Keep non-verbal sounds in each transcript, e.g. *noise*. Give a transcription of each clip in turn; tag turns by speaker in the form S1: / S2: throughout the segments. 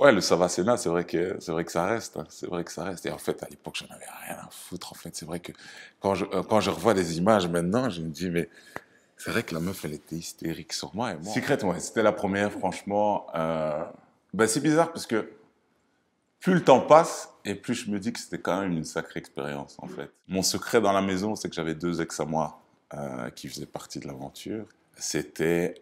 S1: Ouais, le Savasena, c'est vrai que c'est vrai que ça reste, hein. c'est vrai que ça reste. Et en fait, à l'époque, j'en avais rien à foutre. En fait, c'est vrai que quand je euh, quand je revois des images maintenant, je me dis mais c'est vrai que la meuf, elle était hystérique sur moi Secret, c'était la première, franchement. Euh, bah, c'est bizarre parce que plus le temps passe et plus je me dis que c'était quand même une sacrée expérience en fait. Mon secret dans la maison, c'est que j'avais deux ex à moi euh, qui faisaient partie de l'aventure. C'était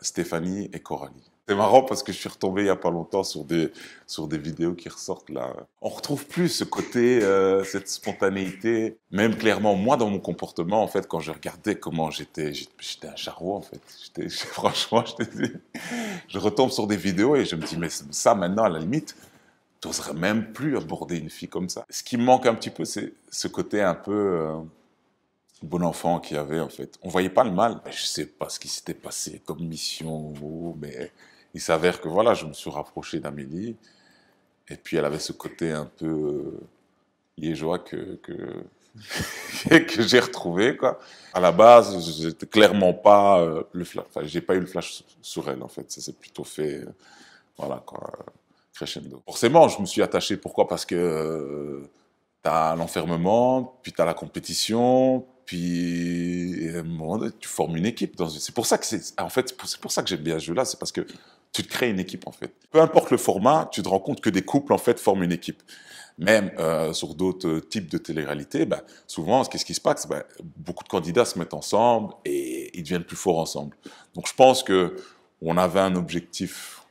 S1: Stéphanie et Coralie. C'est marrant parce que je suis retombé il n'y a pas longtemps sur des, sur des vidéos qui ressortent là. On retrouve plus ce côté, euh, cette spontanéité. Même clairement, moi, dans mon comportement, en fait, quand je regardais comment j'étais, j'étais un charrot, en fait. J'étais, *laughs* franchement, je retombe sur des vidéos et je me dis, mais ça, maintenant, à la limite, tu n'oserais même plus aborder une fille comme ça. Ce qui me manque un petit peu, c'est ce côté un peu... Euh, bon enfant qu'il y avait en fait. On voyait pas le mal. Je sais pas ce qui s'était passé comme mission, mais il s'avère que voilà, je me suis rapproché d'Amélie. Et puis elle avait ce côté un peu euh, liégeois que, que, *laughs* que j'ai retrouvé. Quoi. À la base, j'étais clairement pas euh, le flash. j'ai pas eu le flash sur elle en fait. Ça s'est plutôt fait, euh, voilà quoi, crescendo. Forcément, je me suis attaché. Pourquoi Parce que tu as l'enfermement, puis tu as la compétition, puis tu formes une équipe. Dans... C'est pour ça que c'est en fait, c'est pour ça que j'aime bien ce jeu-là, c'est parce que tu te crées une équipe en fait. Peu importe le format, tu te rends compte que des couples en fait forment une équipe. Même euh, sur d'autres euh, types de télé-réalité, bah, souvent, qu'est-ce qui se passe bah, Beaucoup de candidats se mettent ensemble et ils deviennent plus forts ensemble. Donc je pense que on avait un objectif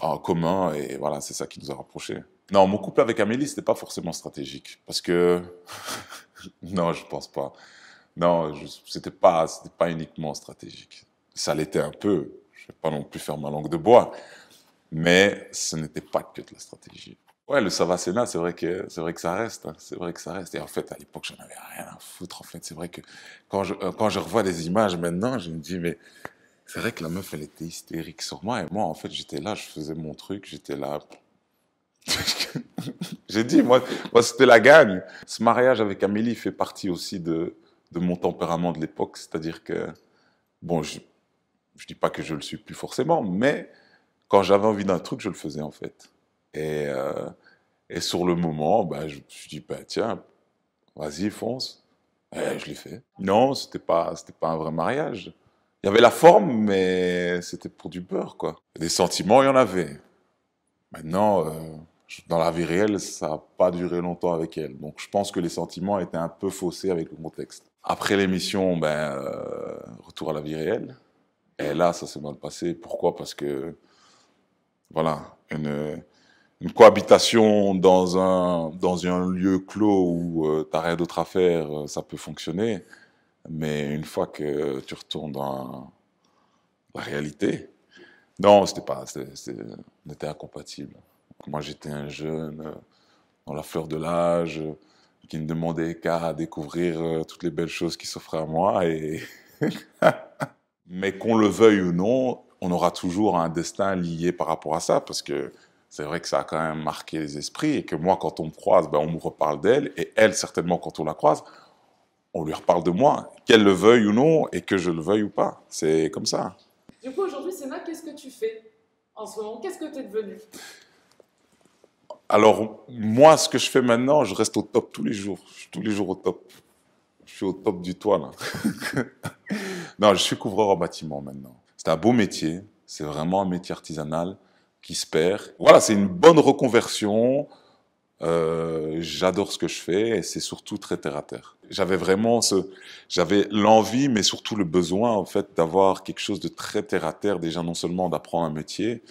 S1: en commun et voilà, c'est ça qui nous a rapprochés. Non, mon couple avec Amélie, c'était pas forcément stratégique parce que *laughs* non, je pense pas. Non, c'était pas, c'était pas uniquement stratégique. Ça l'était un peu, je ne vais pas non plus faire ma langue de bois, mais ce n'était pas que de la stratégie. Ouais, le Savasena, c'est vrai que c'est vrai que ça reste, hein. c'est vrai que ça reste. Et en fait, à l'époque, n'en avais rien à foutre. En fait, c'est vrai que quand je euh, quand je revois des images maintenant, je me dis mais c'est vrai que la meuf, elle était hystérique sur moi et moi, en fait, j'étais là, je faisais mon truc, j'étais là. *laughs* J'ai dit moi, moi c'était la gagne. Ce mariage avec Amélie fait partie aussi de de mon tempérament de l'époque, c'est-à-dire que bon, je, je ne dis pas que je le suis plus forcément, mais quand j'avais envie d'un truc, je le faisais en fait. Et, euh, et sur le moment, bah, je me suis dit, bah, tiens, vas-y, fonce. Et je l'ai fait. Non, ce n'était pas, pas un vrai mariage. Il y avait la forme, mais c'était pour du beurre, quoi. Des sentiments, il y en avait. Maintenant, euh, dans la vie réelle, ça n'a pas duré longtemps avec elle. Donc je pense que les sentiments étaient un peu faussés avec le contexte. Après l'émission, ben, euh, retour à la vie réelle. Et là, ça s'est mal passé. Pourquoi Parce que, voilà, une, cohabitation dans un, dans un lieu clos où euh, t'as tu n'as rien d'autre à faire, euh, ça peut fonctionner. Mais une fois que tu retournes dans la réalité, non, c'était pas, on était incompatibles. Moi, j'étais un jeune euh, dans la fleur de l'âge qui ne demandait qu'à découvrir toutes les belles choses qui s'offraient à moi et *laughs* Mais qu'on le veuille ou non, on aura toujours un destin lié par rapport à ça, parce que c'est vrai que ça a quand même marqué les esprits, et que moi, quand on me croise, ben, on me reparle d'elle, et elle, certainement, quand on la croise, on lui reparle de moi, qu'elle le veuille ou non, et que je le veuille ou pas. C'est comme ça. Du coup, aujourd'hui, Sénat, qu'est-ce que tu fais en ce moment Qu'est-ce que tu es devenu Alors, moi, ce que je fais maintenant, je reste au top tous les jours. tous les jours au top. Je suis au top du toit, là. *laughs* Non, je suis couvreur en bâtiment maintenant. C'est un beau métier. C'est vraiment un métier artisanal qui se perd. Voilà, c'est une bonne reconversion. Euh, j'adore ce que je fais et c'est surtout très terre à terre. J'avais vraiment ce, j'avais l'envie, mais surtout le besoin en fait d'avoir quelque chose de très terre à terre. Déjà non seulement d'apprendre un métier,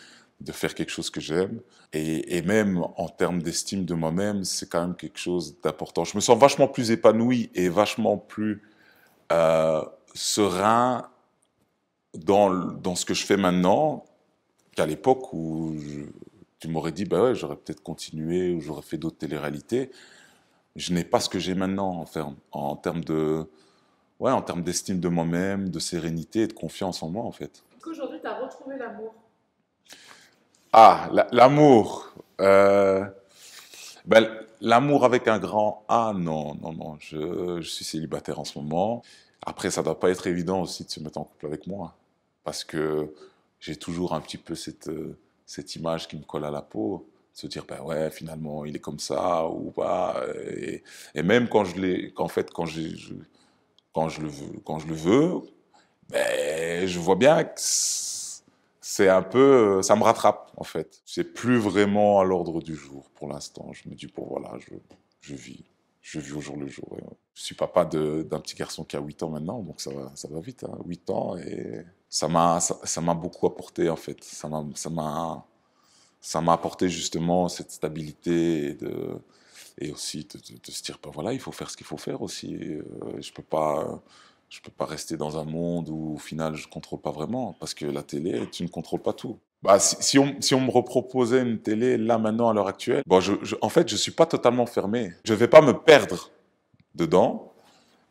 S1: de faire quelque chose que j'aime, et, même en termes d'estime de moi-même, c'est quand même quelque chose d'important. Je me sens vachement plus épanoui et vachement plus euh, serein dans, dans ce que je fais maintenant qu'à l'époque où tu m'aurais dit, bah ouais, j'aurais peut-être continué ou j'aurais fait d'autres téléréalités. Je n'ai pas ce que j'ai maintenant en, termes, en termes de, ouais, en termes d'estime de moi-même, de sérénité et de confiance en moi en fait. Est-ce qu'aujourd'hui tu as retrouvé l'amour Ah, l'amour. Euh, ben, l'amour avec un grand ah non, non, non. Je, je suis célibataire en ce moment. Après, ça ne doit pas être évident aussi de se mettre en couple avec moi, parce que j'ai toujours un petit peu cette, euh, cette image qui me colle à la peau, se dire, ben ouais, finalement, il est comme ça, ou pas. Et, même quand je l'ai, qu'en fait, quand je, quand je le veux, quand je, le veux ben, je vois bien que c'est un peu, ça me rattrape, en fait. C'est plus vraiment à l'ordre du jour pour l'instant. Je me dis, bon, voilà, je, je vis je vis au jour le jour. Je suis papa d'un petit garçon qui a 8 ans maintenant, donc ça va, ça va vite, 8 hein. ans, et ça m'a beaucoup apporté en fait. Ça m'a apporté justement cette stabilité et, aussi de, se dire, ben voilà, il faut faire ce qu'il faut faire aussi. Euh, je peux Je ne peux pas rester dans un monde où au final je ne contrôle pas vraiment, parce que la télé, tu ne contrôles pas tout. Bah, si, on, me reproposait une télé là maintenant à l'heure actuelle, bon, en fait, je ne suis pas totalement fermé. Je ne vais pas me perdre dedans.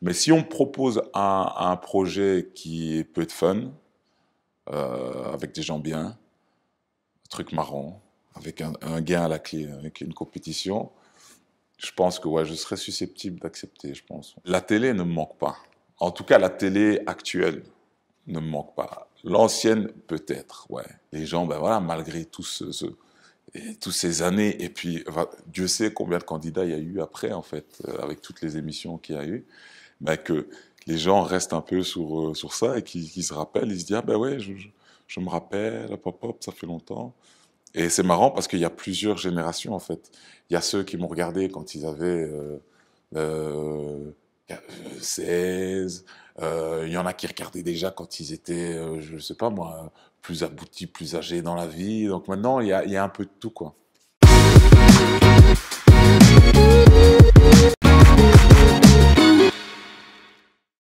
S1: Mais si on propose un, un projet qui peut être fun, euh, avec des gens bien, un truc marrant, avec un, gain à la clé, avec une compétition, je pense que ouais, je serais susceptible d'accepter, je pense. La télé ne me manque pas. En tout cas, la télé actuelle ne me manque pas. L'ancienne, peut-être, ouais. Les gens, ben voilà, malgré tout ce, toutes ces années, et puis Dieu sait combien de candidats il y a eu après, en fait, euh, avec toutes les émissions qu'il y a eu, ben que les gens restent un peu sur, euh, sur ça et qu'ils se rappellent, ils se disent, ah ben ouais, je, je, me rappelle, pop, pop, ça fait longtemps. Et c'est marrant parce qu'il y a plusieurs générations, en fait. Il y a ceux qui m'ont regardé quand ils avaient... Euh, 16. Euh, il euh, y en a qui regardaient déjà quand ils étaient, euh, je ne sais pas moi, plus aboutis, plus âgés dans la vie. Donc maintenant, il y a, y a, un peu de tout, quoi.